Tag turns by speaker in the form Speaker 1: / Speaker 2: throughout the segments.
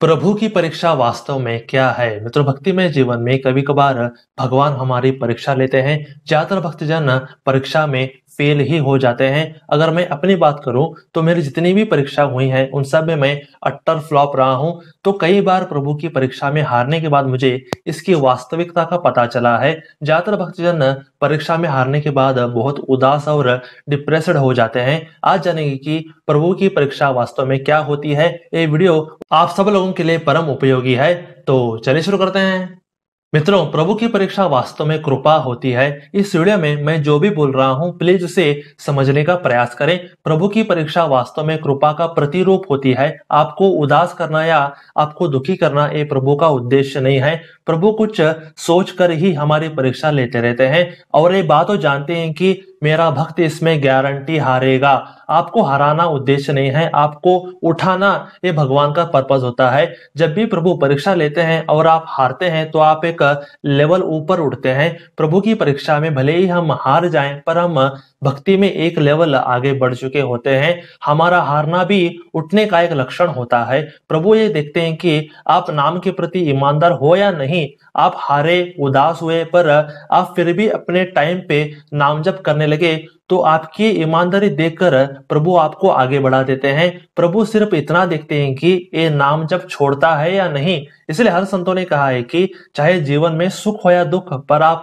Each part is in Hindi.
Speaker 1: प्रभु की परीक्षा वास्तव में क्या है मित्रों में जीवन में कभी कभार भगवान हमारी परीक्षा लेते हैं ज्यादातर भक्तजन परीक्षा में फेल ही हो जाते हैं अगर मैं अपनी बात करूं तो मेरी जितनी भी परीक्षा हुई है उन सब में मैं अट्टर फ्लॉप रहा हूं तो कई बार प्रभु की परीक्षा में हारने के बाद मुझे इसकी वास्तविकता का पता चला है ज्यादातर भक्तजन परीक्षा में हारने के बाद बहुत उदास और डिप्रेस्ड हो जाते हैं आज जानेंगे कि प्रभु की परीक्षा वास्तव में क्या होती है ये वीडियो आप सब लोगों के लिए परम उपयोगी है तो चलिए शुरू करते हैं मित्रों प्रभु की परीक्षा वास्तव में कृपा होती है इस वीडियो में मैं जो भी बोल रहा हूँ प्लीज उसे समझने का प्रयास करें प्रभु की परीक्षा वास्तव में कृपा का प्रतिरूप होती है आपको उदास करना या आपको दुखी करना ये प्रभु का उद्देश्य नहीं है प्रभु कुछ सोच कर ही हमारी परीक्षा लेते रहते हैं और ये बात तो जानते हैं कि मेरा भक्त इसमें गारंटी हारेगा आपको हराना उद्देश्य नहीं है आपको उठाना ये भगवान का पर्पज होता है जब भी प्रभु परीक्षा लेते हैं और आप हारते हैं तो आप एक लेवल ऊपर उठते हैं प्रभु की परीक्षा में भले ही हम हार जाएं पर हम भक्ति में एक लेवल आगे बढ़ चुके होते हैं हमारा हारना भी उठने का एक लक्षण होता है प्रभु ये देखते हैं कि आप नाम के प्रति ईमानदार हो या नहीं आप हारे उदास हुए पर आप फिर भी अपने टाइम पे नाम जप करने लगे तो आपकी ईमानदारी देखकर प्रभु आपको आगे बढ़ा देते हैं प्रभु सिर्फ इतना देखते हैं कि ये नाम जब छोड़ता है या नहीं इसलिए हर संतों ने कहा है कि चाहे जीवन में सुख हो या दुख पर आप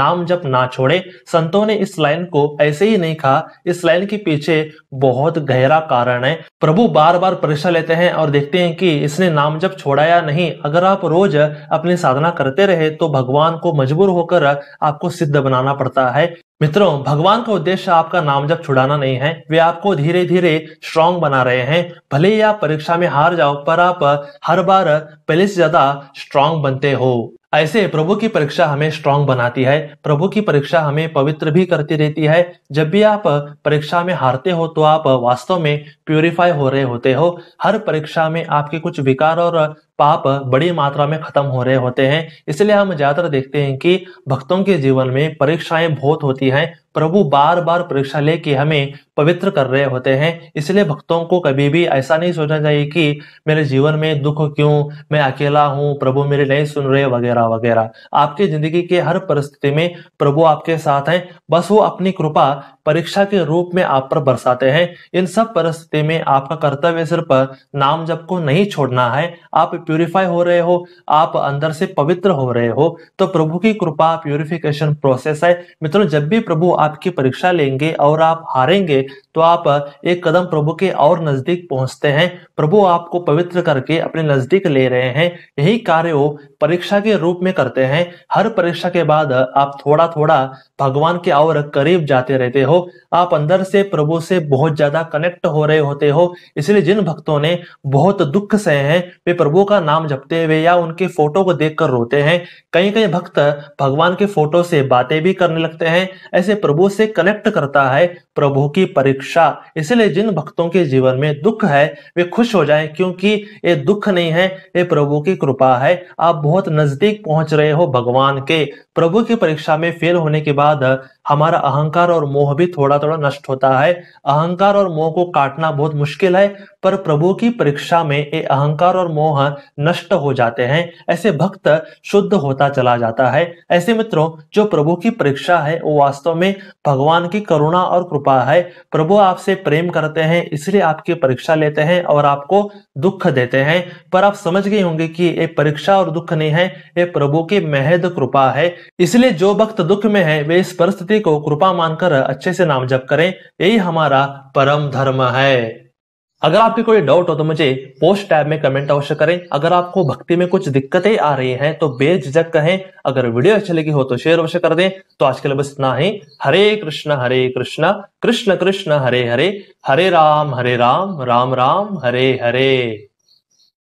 Speaker 1: नाम जब ना छोड़े संतों ने इस लाइन को ऐसे ही नहीं कहा इस लाइन के पीछे बहुत गहरा कारण है प्रभु बार बार परीक्षा लेते हैं और देखते हैं कि इसने नाम जब छोड़ाया नहीं अगर आप रोज अपनी साधना करते रहे तो भगवान को मजबूर होकर आपको सिद्ध बनाना पड़ता है मित्रों भगवान का उद्देश्य आपका नाम जब छुड़ाना नहीं है वे आपको धीरे धीरे स्ट्रांग बना रहे हैं भले ही आप परीक्षा में हार जाओ पर आप हर बार पहले से ज्यादा स्ट्रांग बनते हो ऐसे प्रभु की परीक्षा हमें स्ट्रांग बनाती है प्रभु की परीक्षा हमें पवित्र भी करती रहती है जब भी आप परीक्षा में हारते हो तो आप वास्तव में प्योरीफाई हो रहे होते हो हर परीक्षा में आपके कुछ विकार और पाप बड़ी मात्रा में खत्म हो रहे होते हैं इसलिए हम ज्यादातर देखते हैं कि भक्तों के जीवन में परीक्षाएं बहुत होती हैं प्रभु बार बार परीक्षा लेके हमें पवित्र कर रहे होते हैं इसलिए भक्तों को कभी भी ऐसा नहीं सोचना चाहिए कि मेरे जीवन में दुख क्यों मैं अकेला हूँ प्रभु मेरे नहीं सुन रहे वगैरह वगैरह आपकी जिंदगी के हर परिस्थिति में प्रभु आपके साथ हैं बस वो अपनी कृपा परीक्षा के रूप में आप पर बरसाते हैं इन सब परिस्थिति में आपका कर्तव्य सिर्फ नाम जप को नहीं छोड़ना है आप प्यूरिफाई हो रहे हो आप अंदर से पवित्र हो रहे हो तो प्रभु की कृपा प्यूरिफिकेशन प्रोसेस है मित्रों जब भी प्रभु आपकी परीक्षा लेंगे और आप हारेंगे तो आप एक कदम प्रभु के और नजदीक पहुंचते हैं प्रभु आपको पवित्र करके अपने नजदीक ले रहे हैं यही कार्य हो परीक्षा के रूप में करते हैं हर परीक्षा के बाद आप थोड़ा थोड़ा भगवान के और करीब जाते रहते हो आप अंदर से प्रभु से बहुत ज्यादा कनेक्ट हो रहे होते हो इसलिए जिन भक्तों ने बहुत दुख सहे हैं वे प्रभु का नाम जपते हुए या उनके फोटो को देख रोते हैं कई कई भक्त भगवान के फोटो से बातें भी करने लगते हैं ऐसे प्रभु से कनेक्ट करता है प्रभु की परीक्षा इसलिए जिन भक्तों के जीवन में दुख है वे खुश हो जाए क्योंकि ये दुख नहीं है ये प्रभु की कृपा है आप बहुत नजदीक पहुंच रहे हो भगवान के प्रभु की परीक्षा में फेल होने के बाद हमारा अहंकार और मोह भी थोड़ा थोड़ा नष्ट होता है अहंकार और मोह को काटना बहुत मुश्किल है पर प्रभु की परीक्षा में ये अहंकार और मोह नष्ट हो जाते हैं ऐसे भक्त शुद्ध होता चला जाता है ऐसे मित्रों जो प्रभु की परीक्षा है वो वास्तव में भगवान की करुणा और कृपा है प्रभु आपसे प्रेम करते हैं इसलिए आपकी परीक्षा लेते हैं और आपको दुख देते हैं पर आप समझ गए होंगे कि ये परीक्षा और दुख नहीं है ये प्रभु की महद कृपा है इसलिए जो भक्त दुख में है वे इस परिस्थिति को कृपा मानकर अच्छे से नाम जप करें यही हमारा परम धर्म है अगर आपके कोई डाउट हो तो मुझे पोस्ट टैब में कमेंट अवश्य करें अगर आपको भक्ति में कुछ दिक्कतें आ रही हैं तो बेझिझक कहें अगर वीडियो अच्छी लगी हो तो शेयर अवश्य कर दें तो आज के लिए बस इतना ही हरे कृष्ण हरे कृष्ण कृष्ण कृष्ण हरे हरे हरे राम हरे राम राम राम हरे हरे